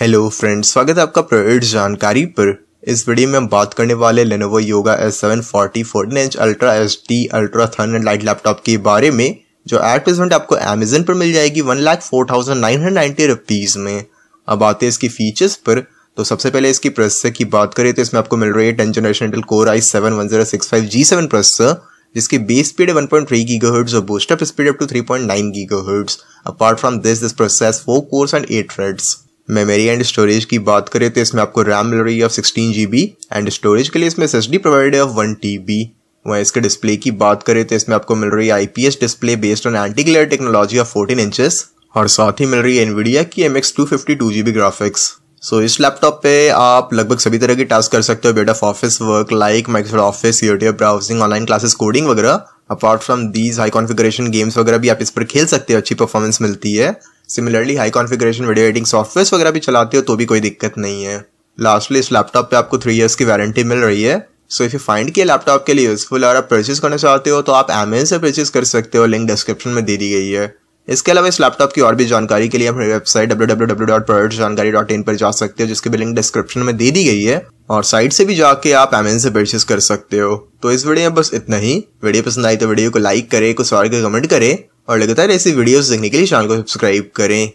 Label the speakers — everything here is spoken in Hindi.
Speaker 1: हेलो फ्रेंड्स स्वागत है आपका प्रोइड्स जानकारी पर इस वीडियो में हम बात करने वाले Yoga S seven forty fourteen inch ultra S T ultra thin and light laptop के बारे में जो एडवर्टीजमेंट आपको अमेजन पर मिल जाएगी one lakh four thousand nine hundred ninety rupees में अब आते हैं इसकी फीचर्स पर तो सबसे पहले इसकी प्रोसेसर की बात करें तो इसमें आपको मिल रही है ten generation Intel core I seven one zero six five G seven processor जिसकी बेस स्पीड है पॉइंट थ्री गीगा हर्ट्स और boost up speed up to three point nine giga hertz apart from this this process four cores and eight threads memory and storage की बात करें तो इसमें आपको रैम मिल रही है sixteen G B and storage के लिए इसमें एस डी है वन टी बी वहीं इसके डिस्प्ले की बात करें तो इसमें आपको मिल रही है S display based on anti glare technology of fourteen inches और साथ ही मिल रही है एनवीडिया की M X two fifty two G B graphics so इस लैपटॉप पे आप लगभग सभी तरह के टास्क कर सकते हो bet of office work like Microsoft office YouTube browsing online classes coding वगैरह apart from these high configuration games वगैरह भी आप इस पर खेल सकते हो अच्छी परफॉर्मेंस मिलती है similarly high configuration video editing software वगैरह भी चलाते हो तो भी कोई दिक्कत नहीं है लास्टली इस लैपटॉप पे आपको थ्री इयर्स की वारंटी मिल रही है सो इफ यू फाइंड किया लैपटॉप के लिए यूजफुल और आप परचेज करना चाहते हो तो आप अमेजन से परचेज कर सकते हो लिंक डिस्क्रिप्शन में दे दी गई है इसके अलावा इस लैपटॉप की और भी जानकारी के लिए हमारी वेबसाइट डब्ल्यू पर जा सकते हो जिसकी भी लिंक डिस्क्रिप्शन में दे दी गई है और साइट से भी जाके आप अमेजन से परचेज कर सकते हो तो इस वीडियो में बस इतना ही वीडियो पसंद आई तो वीडियो को लाइक करे कुछ और कमेंट करे और लगातार ऐसी वीडियोस देखने के लिए चैनल को सब्सक्राइब करें